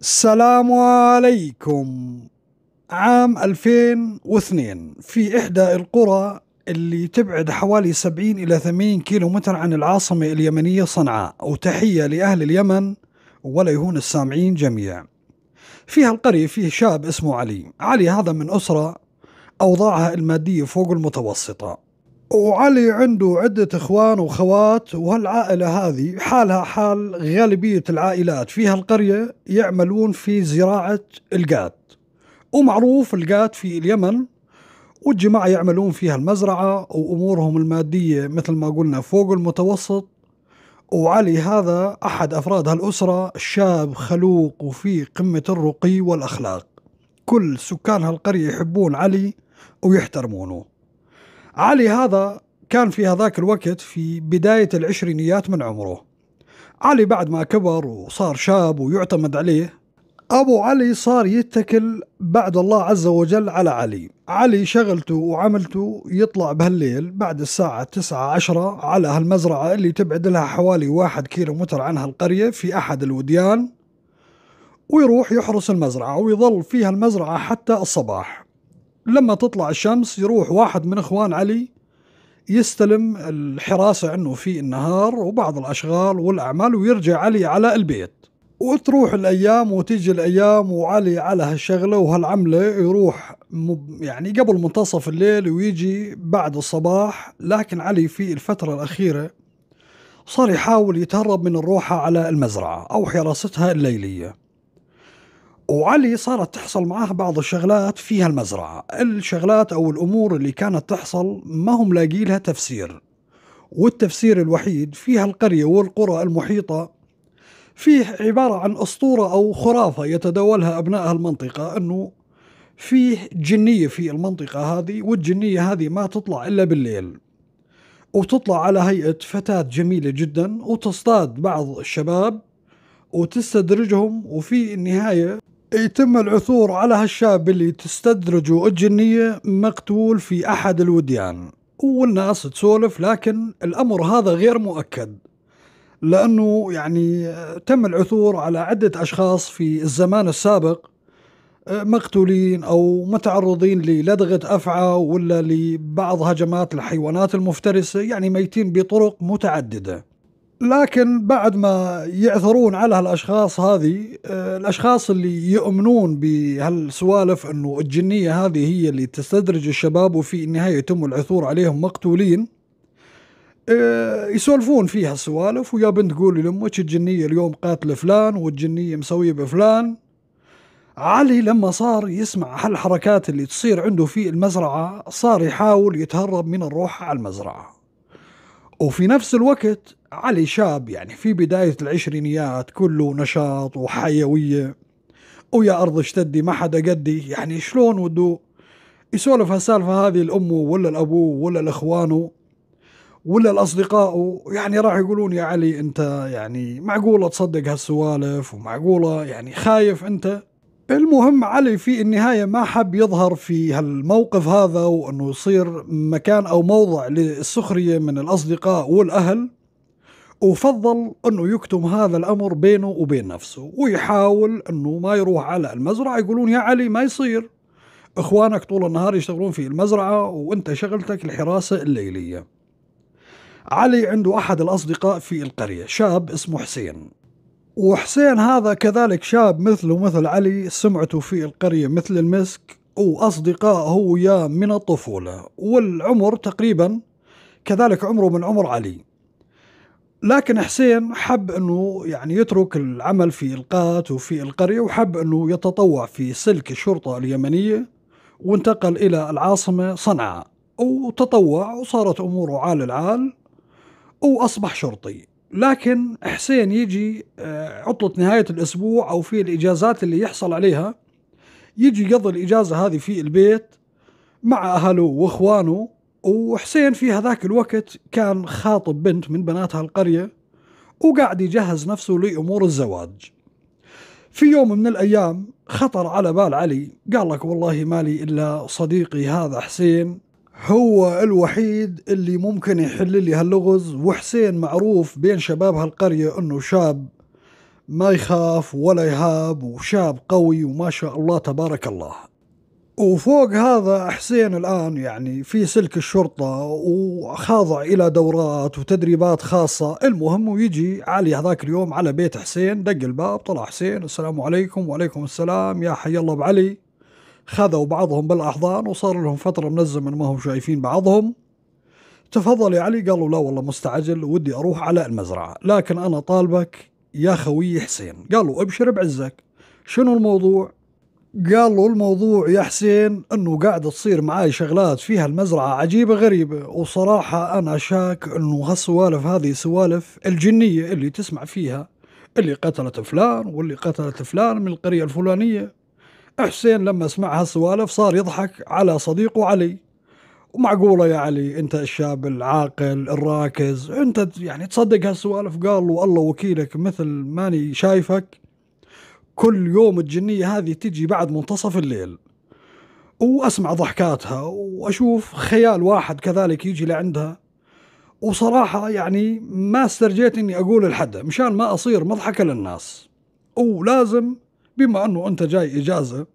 السلام عليكم عام 2002 في إحدى القرى اللي تبعد حوالي 70 إلى 80 متر عن العاصمة اليمنية صنعاء وتحية لأهل اليمن ولا يهون السامعين جميعا فيها القرية فيه شاب اسمه علي علي هذا من أسرة أوضاعها المادية فوق المتوسطة وعلي عنده عدة إخوان وخوات وهالعائلة هذه حالها حال غالبية العائلات في هالقرية يعملون في زراعة القات ومعروف القات في اليمن والجماعة يعملون فيها المزرعة وأمورهم المادية مثل ما قلنا فوق المتوسط وعلي هذا أحد أفراد هالأسرة شاب خلوق وفي قمة الرقي والأخلاق كل سكان هالقرية يحبون علي ويحترمونه علي هذا كان في هذاك الوقت في بداية العشرينيات من عمره علي بعد ما كبر وصار شاب ويعتمد عليه أبو علي صار يتكل بعد الله عز وجل على علي علي شغلته وعملته يطلع بهالليل بعد الساعة تسعة عشرة على هالمزرعة اللي تبعد لها حوالي واحد كيلو متر عنها القرية في أحد الوديان ويروح يحرس المزرعة ويظل فيها المزرعة حتى الصباح لما تطلع الشمس يروح واحد من اخوان علي يستلم الحراسة عنه في النهار وبعض الأشغال والأعمال ويرجع علي على البيت وتروح الأيام وتيجي الأيام وعلي على هالشغلة وهالعملة يروح يعني قبل منتصف الليل ويجي بعد الصباح لكن علي في الفترة الأخيرة صار يحاول يتهرب من الروحة على المزرعة أو حراستها الليلية وعلي صارت تحصل معاه بعض الشغلات فيها المزرعة الشغلات أو الأمور اللي كانت تحصل ما هم لاقي لها تفسير والتفسير الوحيد فيها القرية والقرى المحيطة فيه عبارة عن أسطورة أو خرافة يتداولها أبناء المنطقة أنه فيه جنية في المنطقة هذه والجنية هذه ما تطلع إلا بالليل وتطلع على هيئة فتاة جميلة جدا وتصطاد بعض الشباب وتستدرجهم وفي النهاية يتم العثور على هالشاب اللي تستدرجه الجنية مقتول في أحد الوديان والناس تسولف لكن الأمر هذا غير مؤكد لأنه يعني آه، تم العثور على عدة أشخاص في الزمان السابق آه، مقتولين أو متعرضين للدغة أفعى ولا لبعض هجمات الحيوانات المفترسة يعني ميتين بطرق متعددة لكن بعد ما يعثرون على هالاشخاص هذه آه، الاشخاص اللي يؤمنون بهالسوالف انه الجنيه هذه هي اللي تستدرج الشباب وفي النهايه يتم العثور عليهم مقتولين آه، يسولفون فيها السوالف ويا بنت قولي لامك الجنيه اليوم قاتله فلان والجنيه مسويه بفلان علي لما صار يسمع هالحركات اللي تصير عنده في المزرعه صار يحاول يتهرب من الروح على المزرعه وفي نفس الوقت علي شاب يعني في بداية العشرينيات كله نشاط وحيوية ويا أرض اشتدي ما حدا قدي يعني شلون ودو يسولف هالسالفة هذه لأمه ولا لأبوه ولا لإخوانه ولا لأصدقائه يعني راح يقولون يا علي أنت يعني معقولة تصدق هالسوالف ومعقولة يعني خايف أنت المهم علي في النهاية ما حب يظهر في هالموقف هذا وأنه يصير مكان أو موضع للسخرية من الأصدقاء والأهل وفضل أنه يكتم هذا الأمر بينه وبين نفسه ويحاول أنه ما يروح على المزرعة يقولون يا علي ما يصير إخوانك طول النهار يشتغلون في المزرعة وأنت شغلتك الحراسة الليلية علي عنده أحد الأصدقاء في القرية شاب اسمه حسين وحسين هذا كذلك شاب مثله مثل علي سمعته في القرية مثل المسك وأصدقائه وياه من الطفولة والعمر تقريبا كذلك عمره من عمر علي لكن حسين حب أنه يعني يترك العمل في القات وفي القرية وحب أنه يتطوع في سلك الشرطة اليمنية وانتقل إلى العاصمة صنعاء وتطوع وصارت أموره عال العال وأصبح شرطي لكن حسين يجي آه، عطلة نهاية الأسبوع أو في الإجازات اللي يحصل عليها يجي يقضي الإجازة هذه في البيت مع أهله وإخوانه وحسين في هذاك الوقت كان خاطب بنت من بنات هالقرية وقاعد يجهز نفسه لأمور الزواج في يوم من الأيام خطر على بال علي قال لك والله مالي إلا صديقي هذا حسين هو الوحيد اللي ممكن يحل لي هاللغز وحسين معروف بين شباب هالقرية انه شاب ما يخاف ولا يهاب وشاب قوي وما شاء الله تبارك الله وفوق هذا حسين الآن يعني في سلك الشرطة وخاضع إلى دورات وتدريبات خاصة المهم ويجي علي هذاك اليوم على بيت حسين دق الباب طلع حسين السلام عليكم وعليكم السلام يا حي الله بعلي خذوا بعضهم بالاحضان وصار لهم فتره من الزمن ما هم شايفين بعضهم تفضل يا علي قالوا لا والله مستعجل ودي اروح على المزرعه لكن انا طالبك يا خوي حسين قالوا ابشر بعزك شنو الموضوع قالوا الموضوع يا حسين انه قاعد تصير معاي شغلات فيها المزرعة عجيبة غريبة وصراحة انا شاك انه هالسوالف هذه سوالف الجنية اللي تسمع فيها اللي قتلت فلان واللي قتلت فلان من القرية الفلانية حسين لما سمع هالسوالف صار يضحك على صديقه علي ومعقوله يا علي انت الشاب العاقل الراكز انت يعني تصدق هالسوالف قال له الله وكيلك مثل ماني شايفك كل يوم الجنيه هذه تجي بعد منتصف الليل واسمع ضحكاتها واشوف خيال واحد كذلك يجي لعندها وصراحه يعني ما استرجيت اني اقول الحد مشان ما اصير مضحكه للناس ولازم بما انه انت جاي اجازه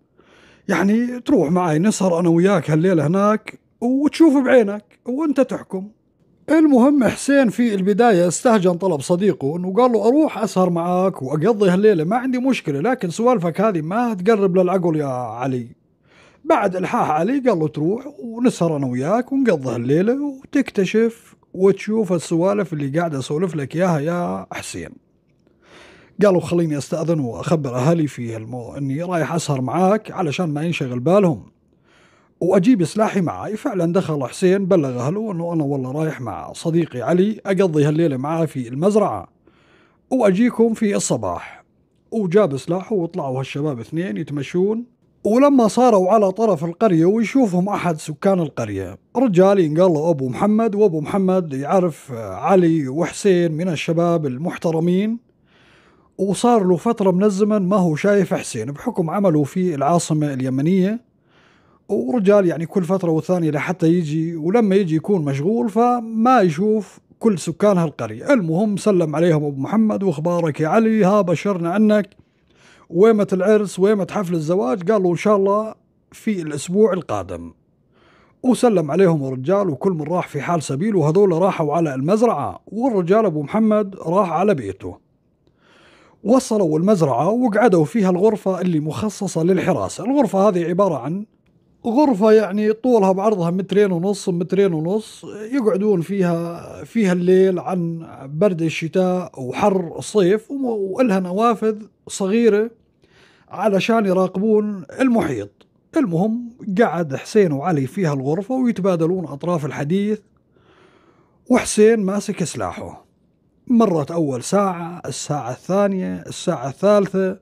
يعني تروح معي نسهر انا وياك هالليله هناك وتشوف بعينك وانت تحكم المهم حسين في البداية استهجن طلب صديقه انه قال له اروح اسهر معاك واقضي هالليلة ما عندي مشكلة لكن سوالفك هذه ما تقرب للعقل يا علي بعد الحاح علي قال له تروح ونسهر انا وياك ونقضي هالليلة وتكتشف وتشوف السوالف اللي قاعد اسولف لك اياها يا حسين قالوا خليني استأذن وأخبر أهلي في المو... أني رايح أسهر معاك علشان ما ينشغل بالهم وأجيب سلاحي معاي فعلا دخل حسين بلغ أهله أنه أنا والله رايح مع صديقي علي أقضي هالليلة معاه في المزرعة وأجيكم في الصباح وجاب سلاحه وطلعوا هالشباب اثنين يتمشون ولما صاروا على طرف القرية ويشوفهم أحد سكان القرية رجال ينقال له أبو محمد وأبو محمد يعرف علي وحسين من الشباب المحترمين وصار له فترة من الزمن ما هو شايف حسين بحكم عمله في العاصمة اليمنية ورجال يعني كل فترة والثانية لحتى يجي ولما يجي يكون مشغول فما يشوف كل سكان هالقرية المهم سلم عليهم أبو محمد وأخبارك يا علي ها بشرنا عنك ويمة العرس ويمة حفل الزواج قالوا إن شاء الله في الأسبوع القادم وسلم عليهم الرجال وكل من راح في حال سبيل وهذول راحوا على المزرعة والرجال أبو محمد راح على بيته وصلوا المزرعة وقعدوا فيها الغرفة اللي مخصصة للحراسة الغرفة هذه عبارة عن غرفة يعني طولها بعرضها مترين ونص مترين ونص يقعدون فيها فيها الليل عن برد الشتاء وحر الصيف ولها نوافذ صغيرة علشان يراقبون المحيط المهم قعد حسين وعلي فيها الغرفة ويتبادلون أطراف الحديث وحسين ماسك سلاحه مرت أول ساعة الساعة الثانية الساعة الثالثة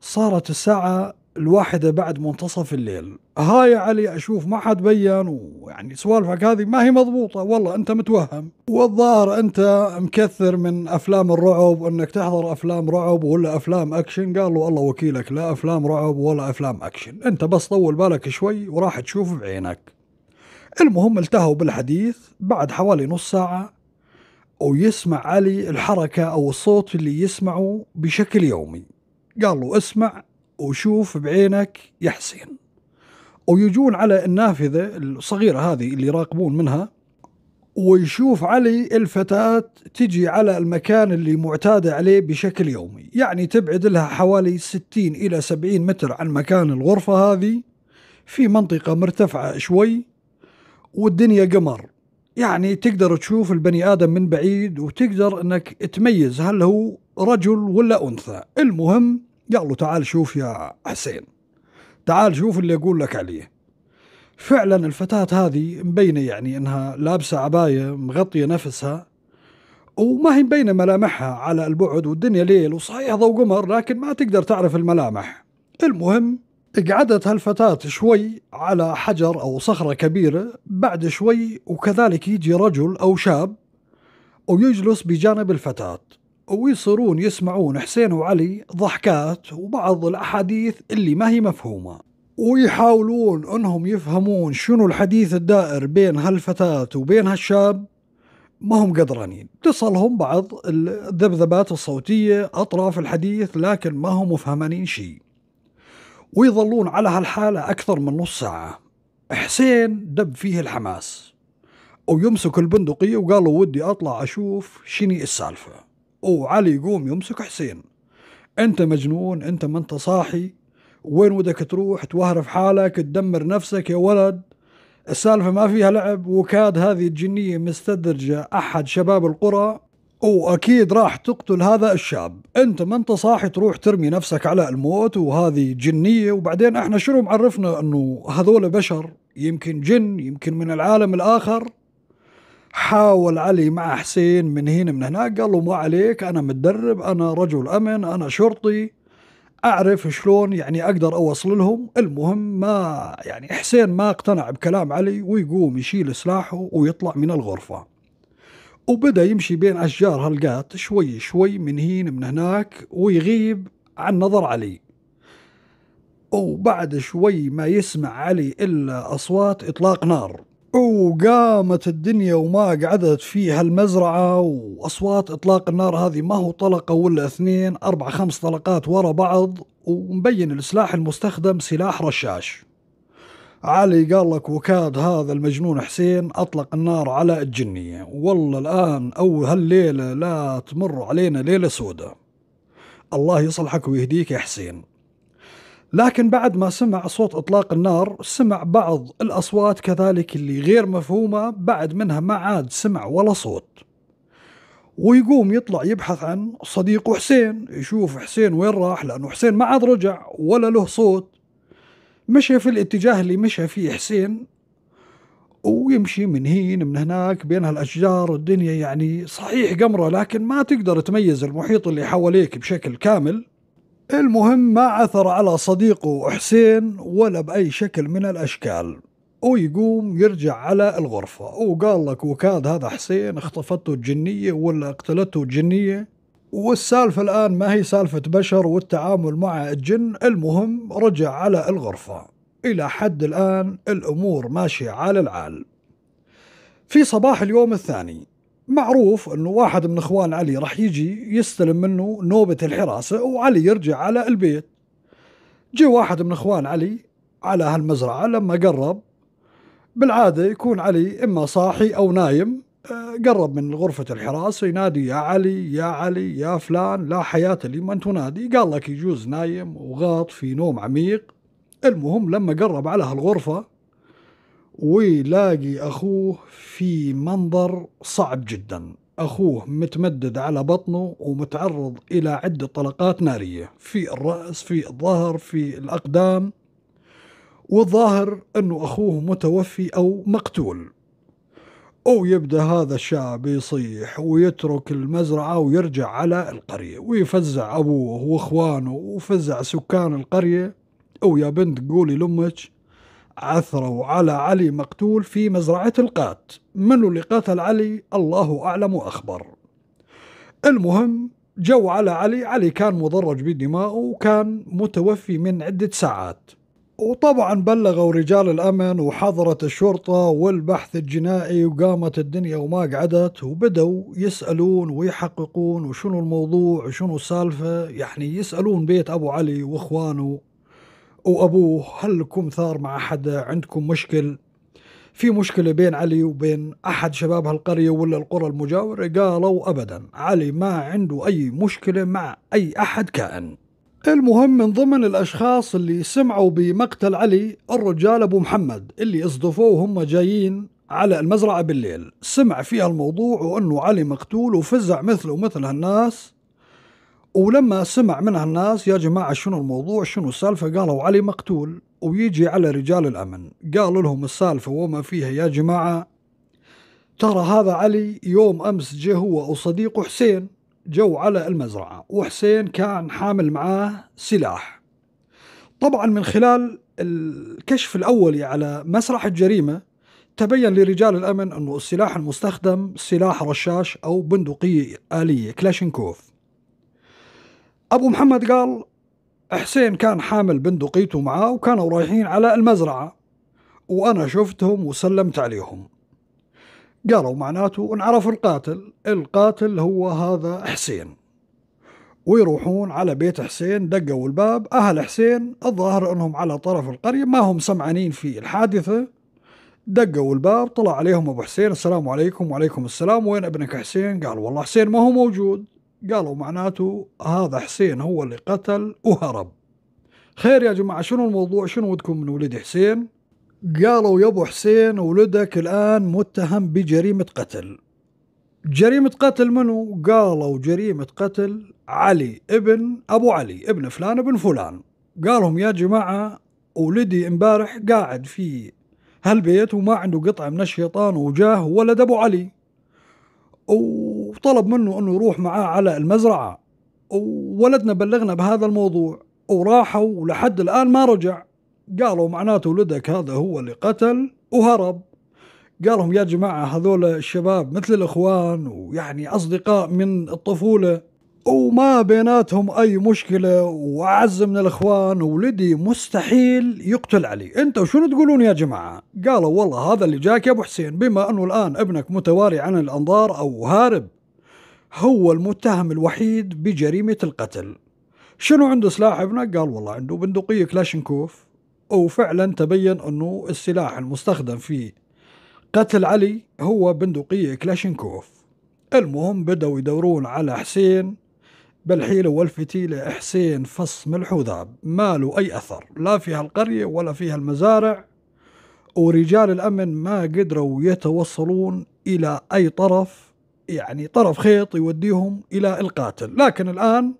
صارت الساعة الواحدة بعد منتصف الليل هاي يا علي أشوف ما حد بين ويعني سوالفك هذه ما هي مضبوطة والله أنت متوهم والظاهر أنت مكثر من أفلام الرعب وأنك تحضر أفلام رعب ولا أفلام أكشن قال له والله وكيلك لا أفلام رعب ولا أفلام أكشن أنت بس طول بالك شوي وراح تشوف بعينك المهم التهوا بالحديث بعد حوالي نص ساعة أو يسمع علي الحركة أو الصوت اللي يسمعه بشكل يومي قال له اسمع وشوف بعينك يا حسين ويجون على النافذة الصغيرة هذه اللي يراقبون منها ويشوف علي الفتاة تجي على المكان اللي معتادة عليه بشكل يومي يعني تبعد لها حوالي 60 إلى 70 متر عن مكان الغرفة هذه في منطقة مرتفعة شوي والدنيا قمر يعني تقدر تشوف البني ادم من بعيد وتقدر انك تميز هل هو رجل ولا انثى المهم يلا تعال شوف يا حسين تعال شوف اللي اقول لك عليه فعلا الفتاة هذه مبينة يعني انها لابسة عباية مغطية نفسها وما هي مبينة ملامحها على البعد والدنيا ليل وصحيح ضوء قمر لكن ما تقدر تعرف الملامح المهم قعدت هالفتاة شوي على حجر أو صخرة كبيرة بعد شوي وكذلك يجي رجل أو شاب ويجلس بجانب الفتاة ويصيرون يسمعون حسين وعلي ضحكات وبعض الأحاديث اللي ما هي مفهومة ويحاولون أنهم يفهمون شنو الحديث الدائر بين هالفتاة وبين هالشاب ما هم قدرانين تصلهم بعض الذبذبات الصوتية أطراف الحديث لكن ما هم مفهمانين شيء ويظلون على هالحالة أكثر من نص ساعة حسين دب فيه الحماس ويمسك البندقية وقالوا ودي أطلع أشوف شني السالفة وعلي يقوم يمسك حسين أنت مجنون أنت ما أنت صاحي وين ودك تروح توهرف حالك تدمر نفسك يا ولد السالفة ما فيها لعب وكاد هذه الجنية مستدرجة أحد شباب القرى واكيد راح تقتل هذا الشاب انت ما انت صاحي تروح ترمي نفسك على الموت وهذه جنيه وبعدين احنا شنو معرفنا انه هذول بشر يمكن جن يمكن من العالم الاخر حاول علي مع حسين من هنا من هناك قال له ما عليك انا متدرب انا رجل امن انا شرطي اعرف شلون يعني اقدر اوصل لهم المهم ما يعني حسين ما اقتنع بكلام علي ويقوم يشيل سلاحه ويطلع من الغرفه وبدا يمشي بين أشجار هالقات شوي شوي من هين من هناك ويغيب عن نظر علي وبعد شوي ما يسمع علي إلا أصوات إطلاق نار وقامت الدنيا وما قعدت فيها المزرعة وأصوات إطلاق النار هذه ما هو طلقة ولا اثنين أربع خمس طلقات ورا بعض ومبين السلاح المستخدم سلاح رشاش علي قال لك وكاد هذا المجنون حسين أطلق النار على الجنية والله الآن أو هالليلة لا تمر علينا ليلة سوداء الله يصلحك ويهديك يا حسين لكن بعد ما سمع صوت إطلاق النار سمع بعض الأصوات كذلك اللي غير مفهومة بعد منها ما عاد سمع ولا صوت ويقوم يطلع يبحث عن صديقه حسين يشوف حسين وين راح لأنه حسين ما عاد رجع ولا له صوت مشي في الاتجاه اللي مشى فيه حسين ويمشي من هين من هناك بين هالأشجار الدنيا يعني صحيح قمرة لكن ما تقدر تميز المحيط اللي حواليك بشكل كامل المهم ما عثر على صديقه حسين ولا بأي شكل من الأشكال ويقوم يرجع على الغرفة وقال لك وكاد هذا حسين اختفته الجنية ولا اقتلته الجنية والسالفة الآن ما هي سالفة بشر والتعامل مع الجن المهم رجع على الغرفة إلى حد الآن الأمور ماشية على العال في صباح اليوم الثاني معروف أنه واحد من إخوان علي راح يجي يستلم منه نوبة الحراسة وعلي يرجع على البيت جي واحد من إخوان علي على هالمزرعة لما قرب بالعادة يكون علي إما صاحي أو نايم قرب من غرفة الحراسة ينادي يا علي يا علي يا فلان لا حياة لي من تنادي قال لك يجوز نايم وغاط في نوم عميق المهم لما قرب على هالغرفة ويلاقي أخوه في منظر صعب جدا أخوه متمدد على بطنه ومتعرض إلى عدة طلقات نارية في الرأس في الظهر في الأقدام والظاهر أنه أخوه متوفي أو مقتول أو يبدأ هذا الشاب يصيح ويترك المزرعه ويرجع على القريه ويفزع ابوه واخوانه وفزع سكان القريه ويا بنت قولي لامك عثروا على علي مقتول في مزرعه القات من اللي قتل علي الله اعلم واخبر المهم جو على علي علي كان مضرج بالدماء وكان متوفي من عده ساعات وطبعا بلغوا رجال الأمن وحضرت الشرطة والبحث الجنائي وقامت الدنيا وما قعدت وبدوا يسألون ويحققون وشنو الموضوع وشنو السالفة يعني يسألون بيت أبو علي وإخوانه وأبوه هل لكم ثار مع حدا عندكم مشكل في مشكلة بين علي وبين أحد شباب هالقرية ولا القرى المجاورة قالوا أبدا علي ما عنده أي مشكلة مع أي أحد كائن المهم من ضمن الأشخاص اللي سمعوا بمقتل علي الرجال أبو محمد اللي اصدفوه وهم جايين على المزرعة بالليل سمع فيها الموضوع وأنه علي مقتول وفزع مثله ومثل هالناس ولما سمع من هالناس يا جماعة شنو الموضوع شنو السالفة قالوا علي مقتول ويجي على رجال الأمن قال لهم السالفة وما فيها يا جماعة ترى هذا علي يوم أمس جه هو وصديقه حسين جو على المزرعة وحسين كان حامل معاه سلاح طبعا من خلال الكشف الأولي على مسرح الجريمة تبين لرجال الأمن أن السلاح المستخدم سلاح رشاش أو بندقية آلية كلاشينكوف أبو محمد قال حسين كان حامل بندقيته معاه وكانوا رايحين على المزرعة وأنا شفتهم وسلمت عليهم قالوا معناته انعرف القاتل القاتل هو هذا حسين ويروحون على بيت حسين دقوا الباب أهل حسين الظاهر أنهم على طرف القرية ما هم سمعانين في الحادثة دقوا الباب طلع عليهم أبو حسين السلام عليكم وعليكم السلام وين ابنك حسين قال والله حسين ما هو موجود قالوا معناته هذا حسين هو اللي قتل وهرب خير يا جماعة شنو الموضوع شنو ودكم من ولد حسين قالوا يا ابو حسين ولدك الان متهم بجريمه قتل جريمه قتل منو قالوا جريمه قتل علي ابن ابو علي ابن فلان ابن فلان قالهم يا جماعه ولدي امبارح قاعد في هالبيت وما عنده قطعه من الشيطان وجاه ولد ابو علي وطلب منه انه يروح معاه على المزرعه وولدنا بلغنا بهذا الموضوع وراحوا ولحد الان ما رجع قالوا معناته ولدك هذا هو اللي قتل وهرب قالهم يا جماعة هذول الشباب مثل الإخوان ويعني أصدقاء من الطفولة وما بيناتهم أي مشكلة وأعز من الإخوان وولدي مستحيل يقتل علي أنت شنو تقولون يا جماعة قالوا والله هذا اللي جاك يا أبو حسين بما أنه الآن ابنك متواري عن الأنظار أو هارب هو المتهم الوحيد بجريمة القتل شنو عنده سلاح ابنك قال والله عنده بندقية كلاشنكوف وفعلا تبين أنه السلاح المستخدم في قتل علي هو بندقية كلاشينكوف المهم بدأوا يدورون على حسين بالحيلة والفتيلة حسين من الحذاب ما له أي أثر لا فيها القرية ولا فيها المزارع ورجال الأمن ما قدروا يتوصلون إلى أي طرف يعني طرف خيط يوديهم إلى القاتل لكن الآن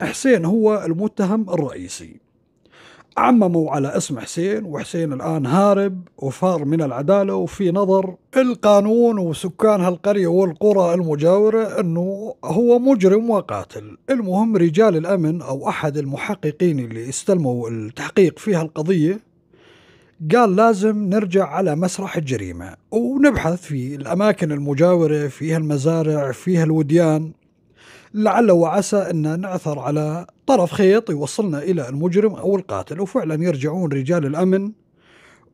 حسين هو المتهم الرئيسي عمموا على اسم حسين وحسين الآن هارب وفار من العدالة وفي نظر القانون وسكان هالقرية والقرى المجاورة أنه هو مجرم وقاتل المهم رجال الأمن أو أحد المحققين اللي استلموا التحقيق في هالقضية قال لازم نرجع على مسرح الجريمة ونبحث في الأماكن المجاورة فيها المزارع فيها الوديان لعل وعسى أن نعثر على طرف خيط يوصلنا إلى المجرم أو القاتل وفعلا يرجعون رجال الأمن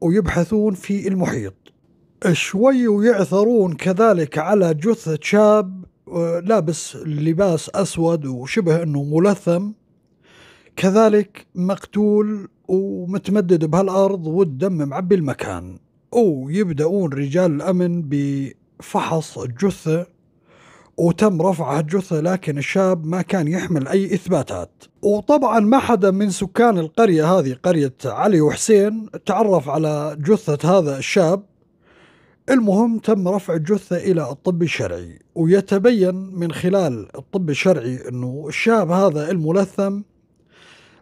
ويبحثون في المحيط شوي ويعثرون كذلك على جثة شاب لابس لباس أسود وشبه أنه ملثم كذلك مقتول ومتمدد بهالأرض والدم معبي المكان ويبدأون رجال الأمن بفحص الجثة وتم رفع هالجثة لكن الشاب ما كان يحمل أي إثباتات وطبعا ما حدا من سكان القرية هذه قرية علي وحسين تعرف على جثة هذا الشاب المهم تم رفع الجثة إلى الطب الشرعي ويتبين من خلال الطب الشرعي أنه الشاب هذا الملثم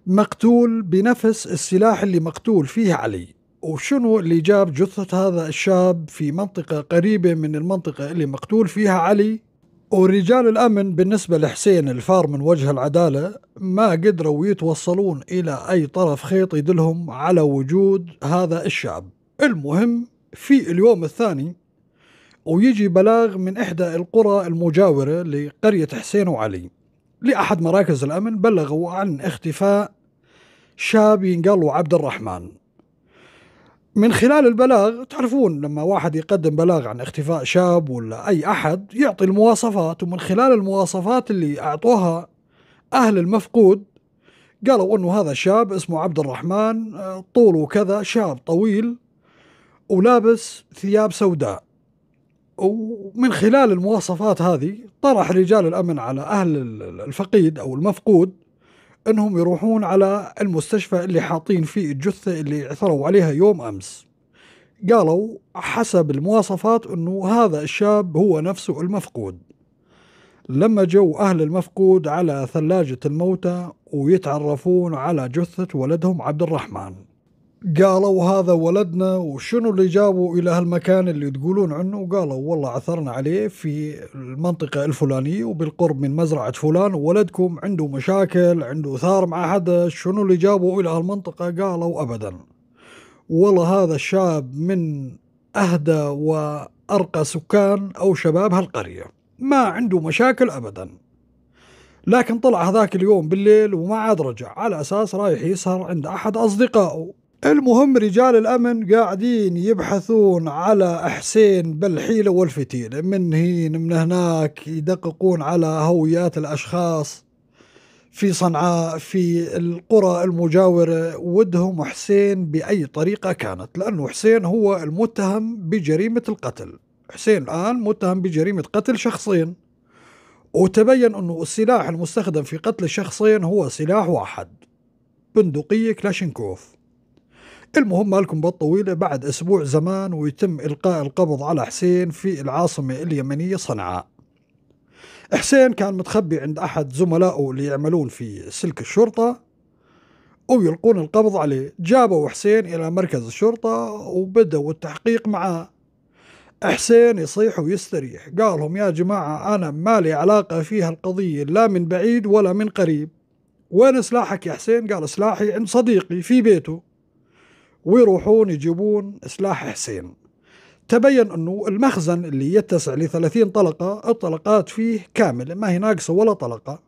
مقتول بنفس السلاح اللي مقتول فيه علي وشنو اللي جاب جثة هذا الشاب في منطقة قريبة من المنطقة اللي مقتول فيها علي ورجال الأمن بالنسبة لحسين الفار من وجه العدالة ما قدروا يتوصلون إلى أي طرف خيط يدلهم على وجود هذا الشاب المهم في اليوم الثاني ويجي بلاغ من إحدى القرى المجاورة لقرية حسين وعلي لأحد مراكز الأمن بلغوا عن اختفاء شاب ينقال عبد الرحمن من خلال البلاغ تعرفون لما واحد يقدم بلاغ عن اختفاء شاب ولا أي أحد يعطي المواصفات ومن خلال المواصفات اللي أعطوها أهل المفقود قالوا أنه هذا شاب اسمه عبد الرحمن آه، طوله كذا شاب طويل ولابس ثياب سوداء ومن خلال المواصفات هذه طرح رجال الأمن على أهل الفقيد أو المفقود انهم يروحون على المستشفى اللي حاطين فيه الجثه اللي عثروا عليها يوم امس قالوا حسب المواصفات انه هذا الشاب هو نفسه المفقود لما جو اهل المفقود على ثلاجه الموتى ويتعرفون على جثه ولدهم عبد الرحمن قالوا هذا ولدنا وشنو اللي جابوا الى هالمكان اللي تقولون عنه وقالوا والله عثرنا عليه في المنطقه الفلانيه وبالقرب من مزرعه فلان وولدكم عنده مشاكل عنده ثار مع حدا شنو اللي جابوا الى هالمنطقه قالوا ابدا والله هذا الشاب من اهدى وارقى سكان او شباب هالقريه ما عنده مشاكل ابدا لكن طلع هذاك اليوم بالليل وما عاد رجع على اساس رايح يسهر عند احد اصدقائه المهم رجال الأمن قاعدين يبحثون على حسين بالحيلة والفتيلة من هين من هناك يدققون على هويات الأشخاص في صنعاء في القرى المجاورة ودهم حسين بأي طريقة كانت لأنه حسين هو المتهم بجريمة القتل حسين الآن متهم بجريمة قتل شخصين وتبين أنه السلاح المستخدم في قتل الشخصين هو سلاح واحد بندقية كلاشينكوف المهم ما لكم بالطويلة بعد أسبوع زمان ويتم إلقاء القبض على حسين في العاصمة اليمنية صنعاء حسين كان متخبي عند أحد زملائه اللي يعملون في سلك الشرطة ويلقون القبض عليه جابوا حسين إلى مركز الشرطة وبدأوا التحقيق معاه حسين يصيح ويستريح قالهم يا جماعة أنا مالي علاقة في هالقضية لا من بعيد ولا من قريب وين سلاحك يا حسين قال سلاحي عند صديقي في بيته ويروحون يجيبون سلاح حسين تبين أنه المخزن اللي يتسع ل 30 طلقة الطلقات فيه كاملة ما هي ناقصة ولا طلقة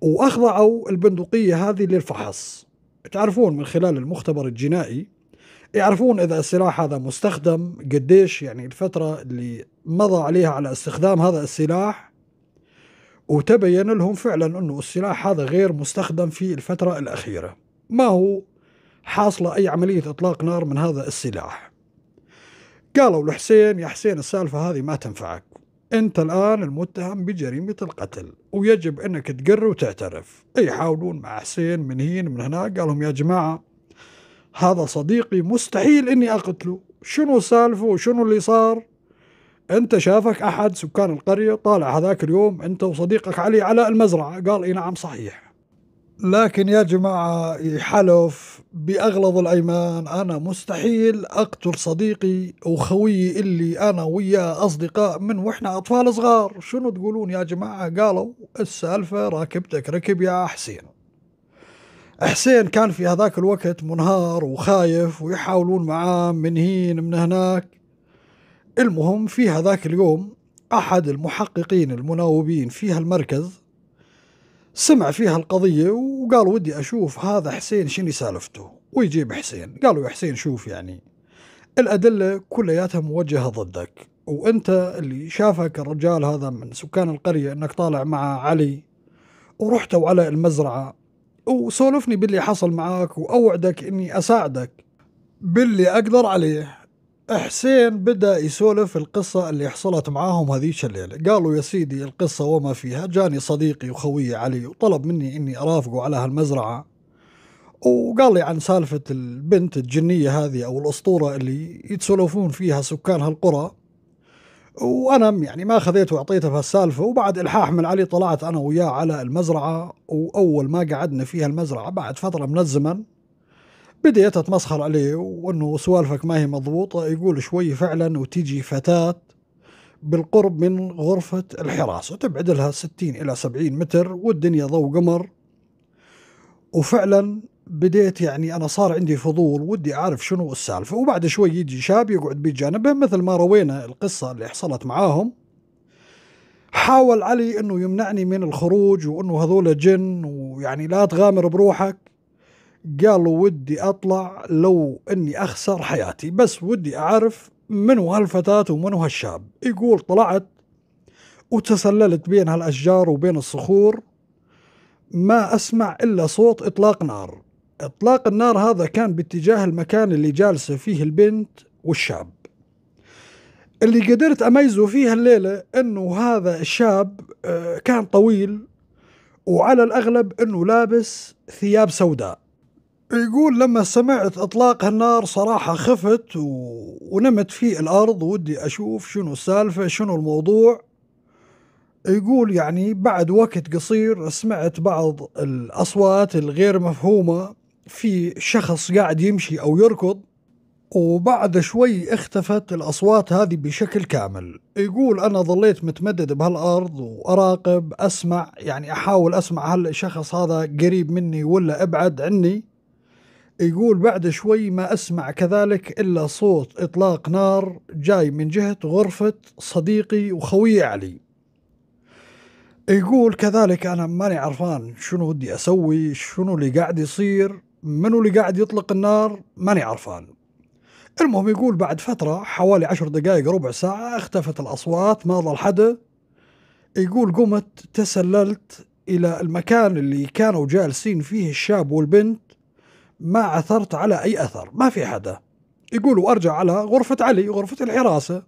وأخضعوا البندقية هذه للفحص تعرفون من خلال المختبر الجنائي يعرفون إذا السلاح هذا مستخدم قديش يعني الفترة اللي مضى عليها على استخدام هذا السلاح وتبين لهم فعلا أنه السلاح هذا غير مستخدم في الفترة الأخيرة ما هو حاصلة أي عملية إطلاق نار من هذا السلاح قالوا لحسين يا حسين السالفة هذه ما تنفعك أنت الآن المتهم بجريمة القتل ويجب أنك تقر وتعترف يحاولون مع حسين من هين من هناك قالهم يا جماعة هذا صديقي مستحيل أني أقتله شنو سالفه وشنو اللي صار انت شافك احد سكان القريه طالع هذاك اليوم انت وصديقك علي على المزرعه قال اي نعم صحيح لكن يا جماعه يحلف بأغلظ الأيمان أنا مستحيل أقتل صديقي وخويي اللي أنا وياه أصدقاء من وإحنا أطفال صغار شنو تقولون يا جماعة قالوا السالفة راكبتك ركب يا حسين حسين كان في هذاك الوقت منهار وخايف ويحاولون معاه من هين من هناك المهم في هذاك اليوم أحد المحققين المناوبين في هالمركز سمع فيها القضية وقال ودي أشوف هذا حسين شنو سالفته ويجيب حسين قالوا يا حسين شوف يعني الأدلة كلياتها موجهة ضدك وأنت اللي شافك الرجال هذا من سكان القرية أنك طالع مع علي ورحتوا على المزرعة وسولفني باللي حصل معاك وأوعدك أني أساعدك باللي أقدر عليه حسين بدا يسولف القصه اللي حصلت معاهم هذيك الليله قالوا يا سيدي القصه وما فيها جاني صديقي وخوي علي وطلب مني اني ارافقه على هالمزرعه وقال لي عن سالفه البنت الجنيه هذه او الاسطوره اللي يتسولفون فيها سكان هالقرى وانا يعني ما خذيته واعطيته بهالسالفه وبعد الحاح من علي طلعت انا وياه على المزرعه واول ما قعدنا فيها المزرعه بعد فتره من الزمن بديت يتمسخر عليه وانه سوالفك ما هي مضبوطه يقول شوي فعلا وتيجي فتاه بالقرب من غرفة الحراسة تبعد لها 60 إلى 70 متر والدنيا ضوء قمر وفعلا بديت يعني أنا صار عندي فضول ودي أعرف شنو السالفة وبعد شوي يجي شاب يقعد بجانبهم مثل ما روينا القصة اللي حصلت معاهم حاول علي أنه يمنعني من الخروج وأنه هذول جن ويعني لا تغامر بروحك قالوا ودي أطلع لو أني أخسر حياتي بس ودي أعرف من هالفتاة ومن هالشاب يقول طلعت وتسللت بين هالأشجار وبين الصخور ما أسمع إلا صوت إطلاق نار إطلاق النار هذا كان باتجاه المكان اللي جالسة فيه البنت والشاب اللي قدرت أميزه فيه الليلة أنه هذا الشاب آه، كان طويل وعلى الأغلب أنه لابس ثياب سوداء يقول لما سمعت اطلاق النار صراحة خفت و... ونمت في الارض ودي اشوف شنو السالفة شنو الموضوع يقول يعني بعد وقت قصير سمعت بعض الاصوات الغير مفهومة في شخص قاعد يمشي او يركض وبعد شوي اختفت الأصوات هذه بشكل كامل يقول أنا ظليت متمدد بهالأرض وأراقب أسمع يعني أحاول أسمع هل الشخص هذا قريب مني ولا أبعد عني يقول بعد شوي ما أسمع كذلك إلا صوت إطلاق نار جاي من جهة غرفة صديقي وخوي علي يقول كذلك أنا ماني عرفان شنو ودي أسوي شنو اللي قاعد يصير منو اللي قاعد يطلق النار ماني عرفان المهم يقول بعد فترة حوالي عشر دقائق ربع ساعة اختفت الأصوات ما ظل حدا يقول قمت تسللت إلى المكان اللي كانوا جالسين فيه الشاب والبنت ما عثرت على أي أثر ما في حدا يقول وأرجع على غرفة علي غرفة الحراسة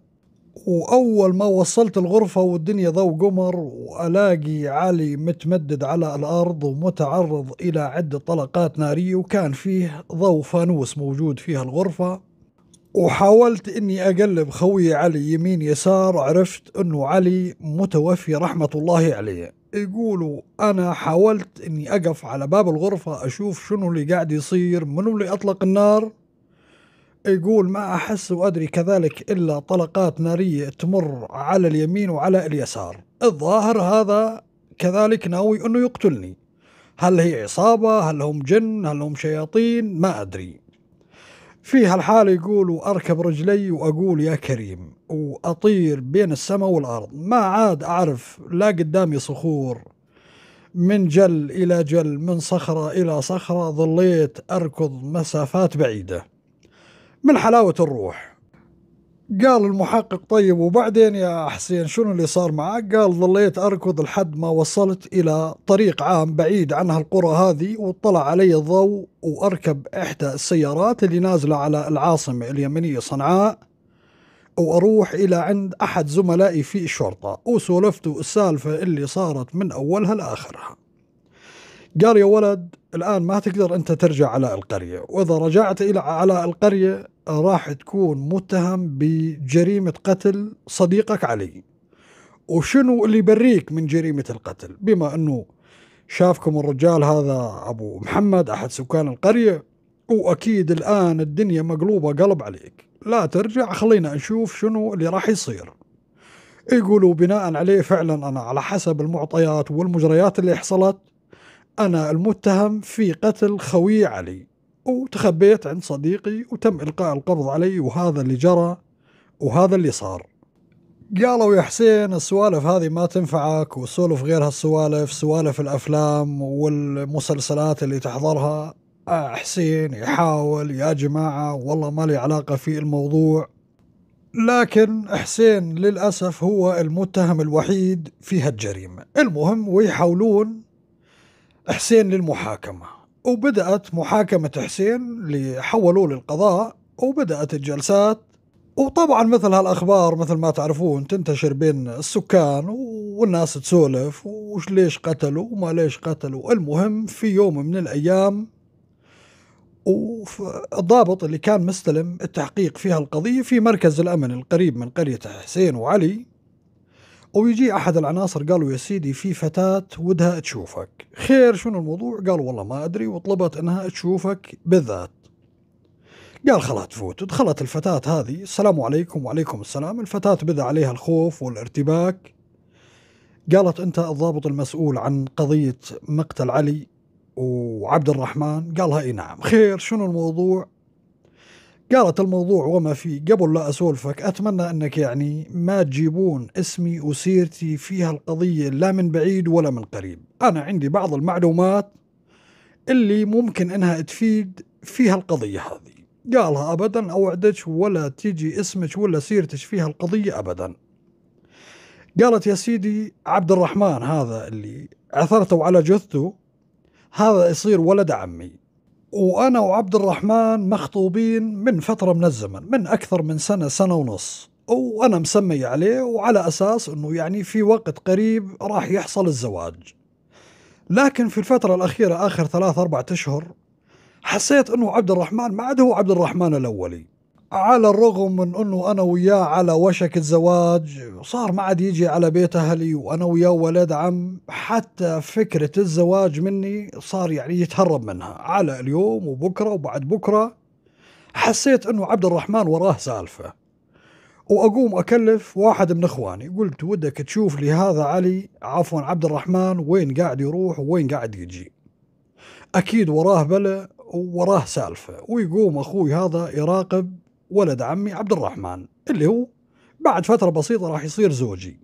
وأول ما وصلت الغرفة والدنيا ضو قمر وألاقي علي متمدد على الأرض ومتعرض إلى عدة طلقات نارية وكان فيه ضوء فانوس موجود فيها الغرفة وحاولت إني أقلب خوي علي يمين يسار عرفت إنه علي متوفي رحمة الله عليه يقولوا أنا حاولت إني أقف على باب الغرفة أشوف شنو اللي قاعد يصير منو اللي أطلق النار يقول ما أحس وأدري كذلك إلا طلقات نارية تمر على اليمين وعلى اليسار الظاهر هذا كذلك ناوي أنه يقتلني هل هي عصابة هل هم جن هل هم شياطين ما أدري في هالحالة يقول وأركب رجلي وأقول يا كريم وأطير بين السماء والأرض ما عاد أعرف لا قدامي صخور من جل إلى جل من صخرة إلى صخرة ظليت أركض مسافات بعيدة من حلاوة الروح قال المحقق طيب وبعدين يا حسين شنو اللي صار معك قال ظليت أركض لحد ما وصلت إلى طريق عام بعيد عن القرى هذه وطلع علي الضوء وأركب إحدى السيارات اللي نازلة على العاصمة اليمنية صنعاء وأروح إلى عند أحد زملائي في الشرطة وسولفت السالفة اللي صارت من أولها لآخرها قال يا ولد الآن ما تقدر أنت ترجع على القرية وإذا رجعت إلى على القرية راح تكون متهم بجريمة قتل صديقك علي وشنو اللي يبريك من جريمة القتل بما أنه شافكم الرجال هذا أبو محمد أحد سكان القرية وأكيد الآن الدنيا مقلوبة قلب عليك لا ترجع خلينا نشوف شنو اللي راح يصير يقولوا بناء عليه فعلا أنا على حسب المعطيات والمجريات اللي حصلت أنا المتهم في قتل خوي علي وتخبيت عند صديقي وتم إلقاء القبض علي وهذا اللي جرى وهذا اللي صار قالوا يا حسين السوالف هذه ما تنفعك وسولف غير هالسوالف سوالف الأفلام والمسلسلات اللي تحضرها آه، حسين يحاول يا جماعة والله ما لي علاقة في الموضوع لكن حسين للأسف هو المتهم الوحيد في هالجريمة المهم ويحاولون حسين للمحاكمة وبدأت محاكمة حسين اللي حولوه للقضاء وبدأت الجلسات وطبعا مثل هالأخبار مثل ما تعرفون تنتشر بين السكان والناس تسولف وش ليش قتلوا وما ليش قتلوا المهم في يوم من الأيام والضابط اللي كان مستلم التحقيق في هالقضية في مركز الأمن القريب من قرية حسين وعلي ويجي احد العناصر قالوا يا سيدي في فتاه ودها تشوفك خير شنو الموضوع قال والله ما ادري وطلبت انها تشوفك بالذات قال خلاص تفوت دخلت الفتاة هذه السلام عليكم وعليكم السلام الفتاة بدا عليها الخوف والارتباك قالت أنت الضابط المسؤول عن قضية مقتل علي وعبد الرحمن قالها اي نعم خير شنو الموضوع قالت الموضوع وما فيه قبل لا أسولفك أتمنى أنك يعني ما تجيبون اسمي وسيرتي فيها القضية لا من بعيد ولا من قريب أنا عندي بعض المعلومات اللي ممكن أنها تفيد فيها القضية هذه قالها أبدا أوعدك ولا تيجي اسمك ولا سيرتك فيها القضية أبدا قالت يا سيدي عبد الرحمن هذا اللي عثرته على جثته هذا يصير ولد عمي وأنا وعبد الرحمن مخطوبين من فترة من الزمن من أكثر من سنة سنة ونص وأنا مسمي عليه وعلى أساس أنه يعني في وقت قريب راح يحصل الزواج لكن في الفترة الأخيرة آخر ثلاث أربعة أشهر حسيت أنه عبد الرحمن ما عاد هو عبد الرحمن الأولي على الرغم من انه انا وياه على وشك الزواج صار ما عاد يجي على بيت اهلي وانا وياه ولد عم حتى فكرة الزواج مني صار يعني يتهرب منها على اليوم وبكرة وبعد بكرة حسيت انه عبد الرحمن وراه سالفة واقوم اكلف واحد من اخواني قلت ودك تشوف لي هذا علي عفوا عبد الرحمن وين قاعد يروح وين قاعد يجي اكيد وراه بلا وراه سالفة ويقوم اخوي هذا يراقب ولد عمي عبد الرحمن اللي هو بعد فترة بسيطة راح يصير زوجي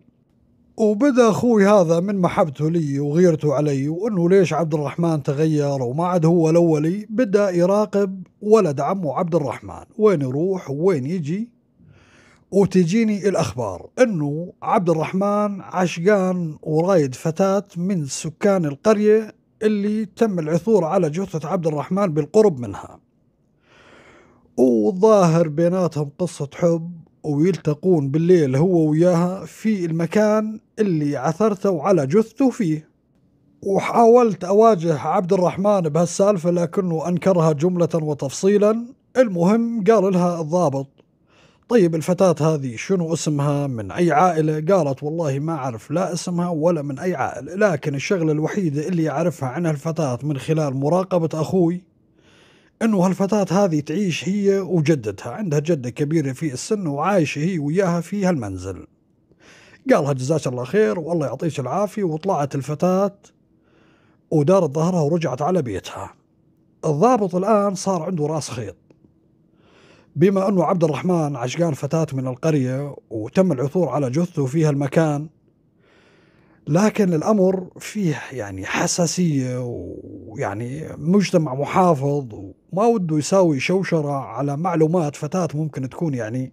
وبدا اخوي هذا من محبته لي وغيرته علي وانه ليش عبد الرحمن تغير وما عاد هو الاولي بدا يراقب ولد عمه عبد الرحمن وين يروح وين يجي وتجيني الاخبار انه عبد الرحمن عشقان ورايد فتاة من سكان القرية اللي تم العثور على جثة عبد الرحمن بالقرب منها وظاهر بيناتهم قصة حب ويلتقون بالليل هو وياها في المكان اللي عثرته وعلى جثته فيه وحاولت أواجه عبد الرحمن بهالسالفة لكنه أنكرها جملة وتفصيلا المهم قال لها الضابط طيب الفتاة هذه شنو اسمها من أي عائلة قالت والله ما أعرف لا اسمها ولا من أي عائلة لكن الشغلة الوحيدة اللي أعرفها عن الفتاة من خلال مراقبة أخوي انه هالفتاة هذه تعيش هي وجدتها عندها جدة كبيرة في السن وعايشة هي وياها في هالمنزل قالها جزاك الله خير والله يعطيك العافية وطلعت الفتاة ودارت ظهرها ورجعت على بيتها الضابط الآن صار عنده رأس خيط بما أنه عبد الرحمن عشقان فتاة من القرية وتم العثور على جثته في هالمكان لكن الأمر فيه يعني حساسية ويعني مجتمع محافظ وما وده يساوي شوشرة على معلومات فتاة ممكن تكون يعني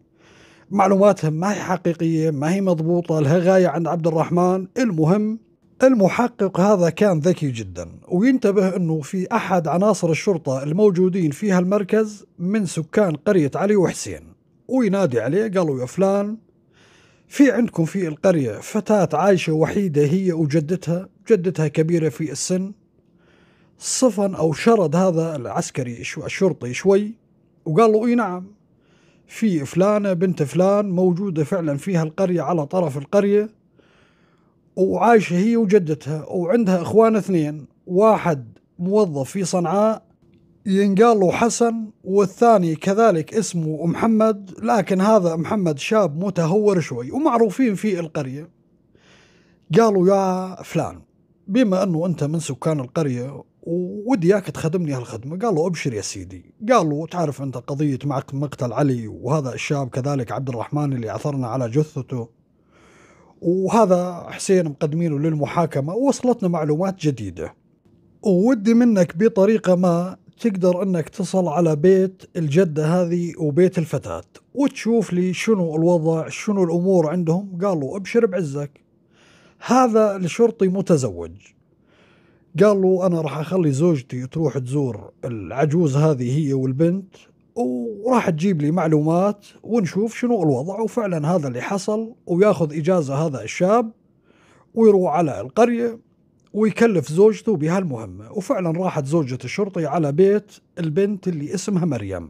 معلوماتها ما هي حقيقية ما هي مضبوطة لها غاية عند عبد الرحمن المهم المحقق هذا كان ذكي جدا وينتبه انه في احد عناصر الشرطة الموجودين في هالمركز من سكان قرية علي وحسين وينادي عليه قالوا يا فلان في عندكم في القرية فتاة عايشة وحيدة هي وجدتها جدتها كبيرة في السن صفن أو شرد هذا العسكري الشرطي شوي وقال له إي نعم في فلانة بنت فلان موجودة فعلا فيها القرية على طرف القرية وعايشة هي وجدتها وعندها إخوان اثنين واحد موظف في صنعاء ينقال له حسن والثاني كذلك اسمه محمد لكن هذا محمد شاب متهور شوي ومعروفين في القرية قالوا يا فلان بما أنه أنت من سكان القرية ودي اياك تخدمني هالخدمة قالوا أبشر يا سيدي قالوا تعرف أنت قضية معك مقتل علي وهذا الشاب كذلك عبد الرحمن اللي عثرنا على جثته وهذا حسين مقدمينه للمحاكمة ووصلتنا معلومات جديدة وودي منك بطريقة ما تقدر انك تصل على بيت الجدة هذه وبيت الفتاة وتشوف لي شنو الوضع شنو الامور عندهم قالوا ابشر بعزك هذا الشرطي متزوج قال له انا راح اخلي زوجتي تروح تزور العجوز هذه هي والبنت وراح تجيب لي معلومات ونشوف شنو الوضع وفعلا هذا اللي حصل وياخذ اجازه هذا الشاب ويروح على القريه ويكلف زوجته بهالمهمة وفعلا راحت زوجة الشرطي على بيت البنت اللي اسمها مريم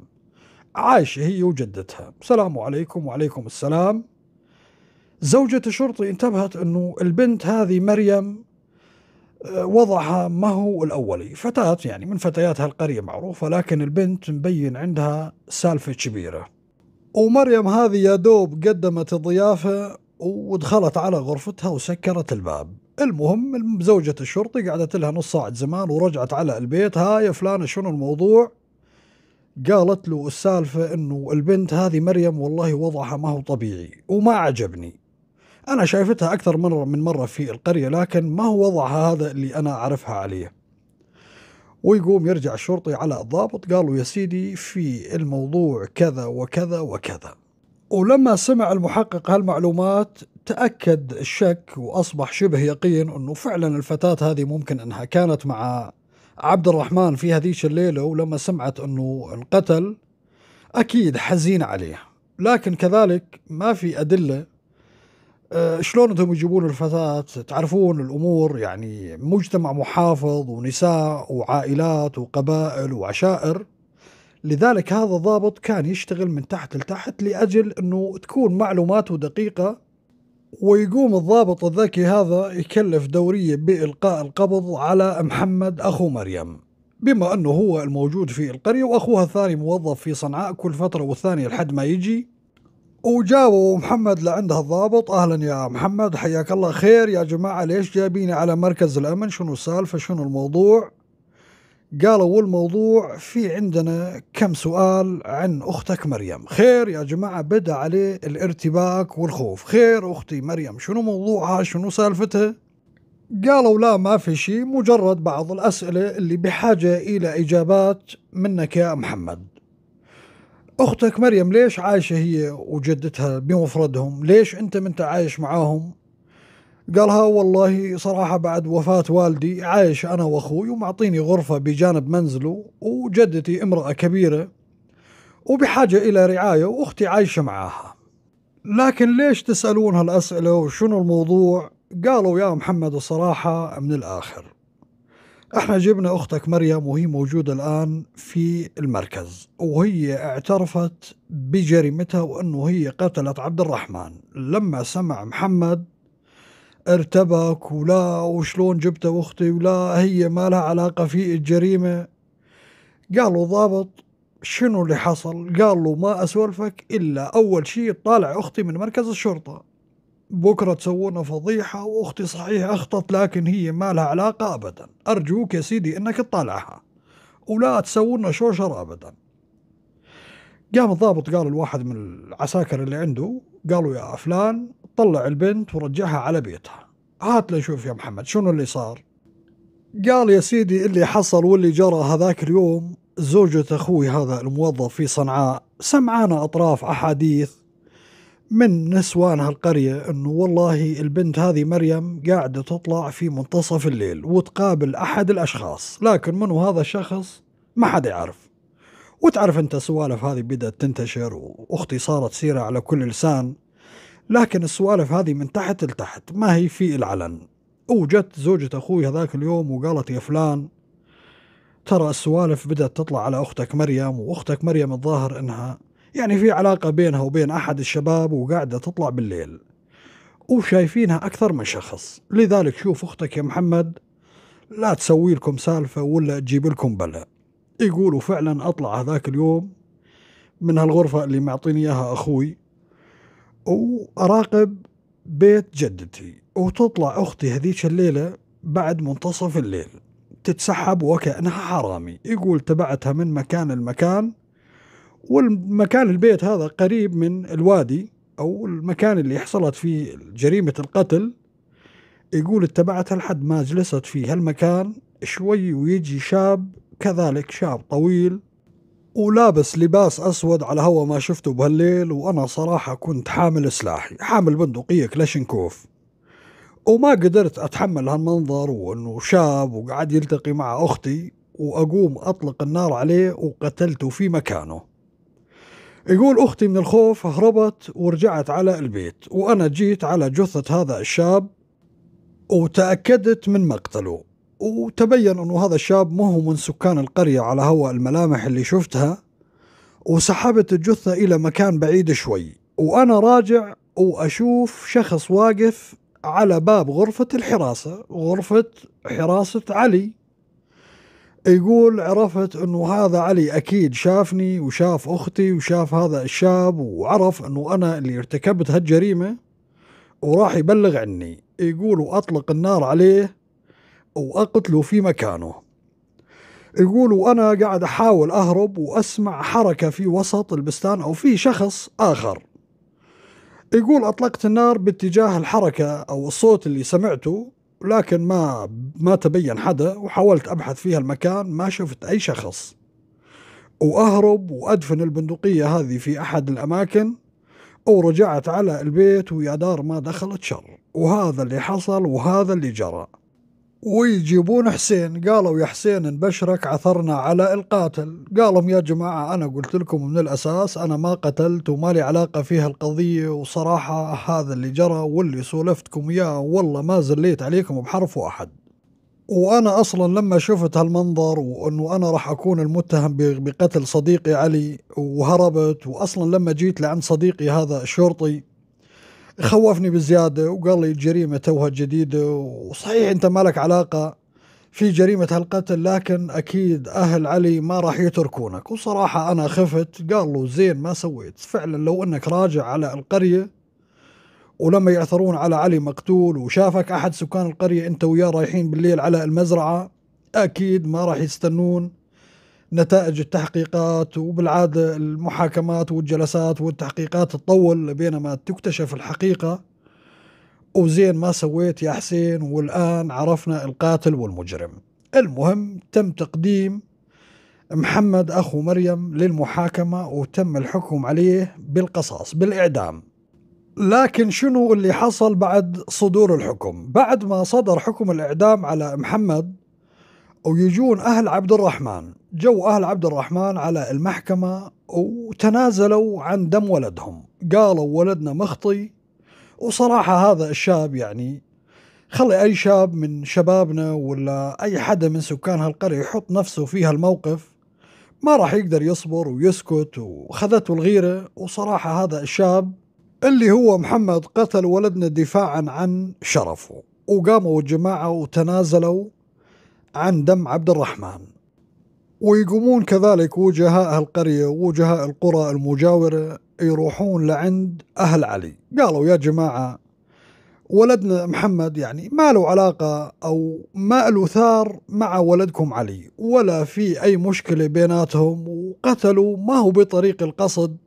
عايشة هي وجدتها سلام عليكم وعليكم السلام زوجة الشرطي انتبهت أنه البنت هذه مريم آه، وضعها ما هو الأولي فتاة يعني من فتيات هالقرية معروفة لكن البنت مبين عندها سالفة كبيرة ومريم هذه يا دوب قدمت الضيافة ودخلت على غرفتها وسكرت الباب المهم زوجة الشرطي قعدت لها نص ساعة زمان ورجعت على البيت ها يا فلانة شنو الموضوع قالت له السالفة انه البنت هذه مريم والله وضعها ما هو طبيعي وما عجبني انا شايفتها اكثر مرة من مرة في القرية لكن ما هو وضعها هذا اللي انا اعرفها عليه ويقوم يرجع الشرطي على الضابط قالوا يا سيدي في الموضوع كذا وكذا وكذا ولما سمع المحقق هالمعلومات تأكد الشك وأصبح شبه يقين أنه فعلا الفتاة هذه ممكن أنها كانت مع عبد الرحمن في هذه الليلة ولما سمعت أنه انقتل أكيد حزين عليه لكن كذلك ما في أدلة أه، شلون انتم يجيبون الفتاة تعرفون الأمور يعني مجتمع محافظ ونساء وعائلات وقبائل وعشائر لذلك هذا الضابط كان يشتغل من تحت لتحت لأجل أنه تكون معلوماته دقيقة ويقوم الضابط الذكي هذا يكلف دورية بإلقاء القبض على محمد أخو مريم بما أنه هو الموجود في القرية وأخوها الثاني موظف في صنعاء كل فترة والثانية لحد ما يجي وجابوا محمد لعندها الضابط أهلا يا محمد حياك الله خير يا جماعة ليش جايبيني على مركز الأمن شنو السالفة شنو الموضوع قالوا والموضوع في عندنا كم سؤال عن أختك مريم خير يا جماعة بدأ عليه الارتباك والخوف خير أختي مريم شنو موضوعها شنو سالفتها قالوا لا ما في شيء مجرد بعض الأسئلة اللي بحاجة إلى إجابات منك يا محمد أختك مريم ليش عايشة هي وجدتها بمفردهم ليش أنت منت عايش معاهم قالها والله صراحة بعد وفاة والدي عايش أنا وأخوي ومعطيني غرفة بجانب منزله وجدتي امرأة كبيرة وبحاجة إلى رعاية وأختي عايشة معاها لكن ليش تسألون هالأسئلة وشنو الموضوع قالوا يا محمد الصراحة من الآخر احنا جبنا اختك مريم وهي موجودة الان في المركز وهي اعترفت بجريمتها وانه هي قتلت عبد الرحمن لما سمع محمد ارتبك ولا وشلون جبته اختي ولا هي ما لها علاقه في الجريمه قالوا ضابط شنو اللي حصل قال له ما اسولفك الا اول شيء طالع اختي من مركز الشرطه بكره تسوونا فضيحه واختي صحيح اخطت لكن هي ما لها علاقه ابدا ارجوك يا سيدي انك تطالعها ولا تسوونا شوشر ابدا قام الضابط قال الواحد من العساكر اللي عنده قالوا يا فلان طلع البنت ورجعها على بيتها هات لنشوف يا محمد شنو اللي صار قال يا سيدي اللي حصل واللي جرى هذاك اليوم زوجة أخوي هذا الموظف في صنعاء سمعانا أطراف أحاديث من نسوان هالقرية أنه والله البنت هذه مريم قاعدة تطلع في منتصف الليل وتقابل أحد الأشخاص لكن منو هذا الشخص ما حد يعرف وتعرف أنت سوالف هذه بدأت تنتشر وأختي صارت سيرة على كل لسان لكن السوالف هذه من تحت لتحت ما هي في العلن وجت زوجة أخوي هذاك اليوم وقالت يا فلان ترى السوالف بدأت تطلع على أختك مريم وأختك مريم الظاهر إنها يعني في علاقة بينها وبين أحد الشباب وقاعدة تطلع بالليل وشايفينها أكثر من شخص لذلك شوف أختك يا محمد لا تسوي لكم سالفة ولا تجيب لكم بلا يقولوا فعلا أطلع هذاك اليوم من هالغرفة اللي معطيني إياها أخوي واراقب بيت جدتي وتطلع اختي هذيك الليله بعد منتصف الليل تتسحب وكانها حرامي يقول تبعتها من مكان لمكان والمكان البيت هذا قريب من الوادي او المكان اللي حصلت فيه جريمه القتل يقول اتبعتها لحد ما جلست في هالمكان شوي ويجي شاب كذلك شاب طويل ولابس لباس أسود على هوا ما شفته بهالليل وأنا صراحة كنت حامل سلاحي حامل بندقية كلاشنكوف وما قدرت أتحمل هالمنظر وأنه شاب وقعد يلتقي مع أختي وأقوم أطلق النار عليه وقتلته في مكانه يقول أختي من الخوف هربت ورجعت على البيت وأنا جيت على جثة هذا الشاب وتأكدت من مقتله وتبين انه هذا الشاب ما هو من سكان القرية على هواء الملامح اللي شفتها وسحبت الجثة إلى مكان بعيد شوي وأنا راجع وأشوف شخص واقف على باب غرفة الحراسة غرفة حراسة علي يقول عرفت انه هذا علي اكيد شافني وشاف اختي وشاف هذا الشاب وعرف انه انا اللي ارتكبت هالجريمه وراح يبلغ عني يقول واطلق النار عليه وأقتله في مكانه يقول وأنا قاعد أحاول أهرب وأسمع حركة في وسط البستان أو في شخص آخر يقول أطلقت النار باتجاه الحركة أو الصوت اللي سمعته لكن ما ما تبين حدا وحاولت أبحث فيها المكان ما شفت أي شخص وأهرب وأدفن البندقية هذه في أحد الأماكن ورجعت على البيت ويا دار ما دخلت شر وهذا اللي حصل وهذا اللي جرى ويجيبون حسين قالوا يا حسين نبشرك عثرنا على القاتل قالهم يا جماعة أنا قلت لكم من الأساس أنا ما قتلت وما لي علاقة فيها القضية وصراحة هذا اللي جرى واللي سولفتكم يا والله ما زليت عليكم بحرف واحد وأنا أصلا لما شفت هالمنظر وأنه أنا راح أكون المتهم بقتل صديقي علي وهربت وأصلا لما جيت لعند صديقي هذا الشرطي خوفني بزياده وقال لي الجريمه توها جديده وصحيح انت مالك علاقه في جريمه هالقتل لكن اكيد اهل علي ما راح يتركونك وصراحه انا خفت قال له زين ما سويت فعلا لو انك راجع على القريه ولما يعثرون على علي مقتول وشافك احد سكان القريه انت وياه رايحين بالليل على المزرعه اكيد ما راح يستنون نتائج التحقيقات وبالعاده المحاكمات والجلسات والتحقيقات تطول بينما تكتشف الحقيقه وزين ما سويت يا حسين والان عرفنا القاتل والمجرم المهم تم تقديم محمد اخو مريم للمحاكمه وتم الحكم عليه بالقصاص بالاعدام لكن شنو اللي حصل بعد صدور الحكم بعد ما صدر حكم الاعدام على محمد ويجون أهل عبد الرحمن جو أهل عبد الرحمن على المحكمة وتنازلوا عن دم ولدهم قالوا ولدنا مخطي وصراحة هذا الشاب يعني خلي أي شاب من شبابنا ولا أي حدا من سكان هالقرية يحط نفسه في هالموقف ما راح يقدر يصبر ويسكت وخذته الغيرة وصراحة هذا الشاب اللي هو محمد قتل ولدنا دفاعا عن شرفه وقاموا الجماعة وتنازلوا عن دم عبد الرحمن ويقومون كذلك وجهاء القرية ووجهاء القرى المجاورة يروحون لعند أهل علي قالوا يا جماعة ولدنا محمد يعني ما له علاقة أو ما له ثار مع ولدكم علي ولا في أي مشكلة بيناتهم وقتلوا ما هو بطريق القصد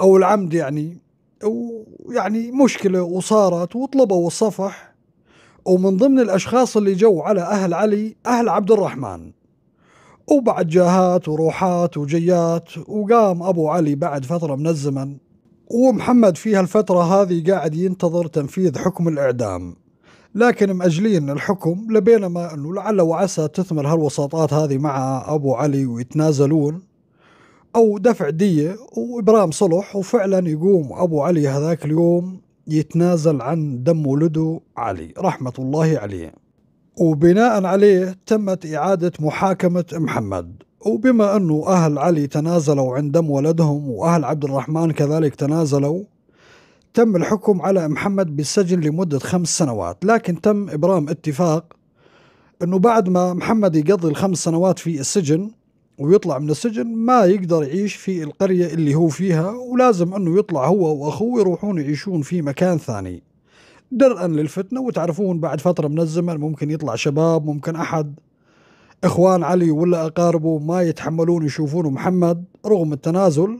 أو العمد يعني ويعني مشكلة وصارت وطلبوا الصفح ومن ضمن الأشخاص اللي جو على أهل علي أهل عبد الرحمن وبعد جاهات وروحات وجيات وقام أبو علي بعد فترة من الزمن ومحمد في هالفترة هذه قاعد ينتظر تنفيذ حكم الإعدام لكن مأجلين الحكم لبينما أنه لعل وعسى تثمر هالوساطات هذه مع أبو علي ويتنازلون أو دفع دية وإبرام صلح وفعلا يقوم أبو علي هذاك اليوم يتنازل عن دم ولده علي رحمة الله عليه وبناء عليه تمت إعادة محاكمة محمد وبما أنه أهل علي تنازلوا عن دم ولدهم وأهل عبد الرحمن كذلك تنازلوا تم الحكم على محمد بالسجن لمدة خمس سنوات لكن تم إبرام اتفاق أنه بعد ما محمد يقضي الخمس سنوات في السجن ويطلع من السجن ما يقدر يعيش في القرية اللي هو فيها ولازم أنه يطلع هو وأخوه يروحون يعيشون في مكان ثاني درءا للفتنة وتعرفون بعد فترة من الزمن ممكن يطلع شباب ممكن أحد إخوان علي ولا أقاربه ما يتحملون يشوفون محمد رغم التنازل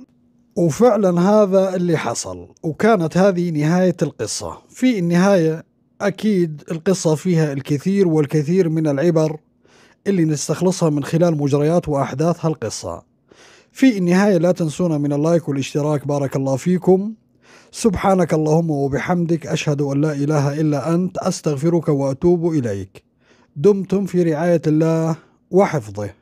وفعلا هذا اللي حصل وكانت هذه نهاية القصة في النهاية أكيد القصة فيها الكثير والكثير من العبر اللي نستخلصها من خلال مجريات وأحداث هالقصة في النهاية لا تنسونا من اللايك والاشتراك بارك الله فيكم سبحانك اللهم وبحمدك أشهد أن لا إله إلا أنت أستغفرك وأتوب إليك دمتم في رعاية الله وحفظه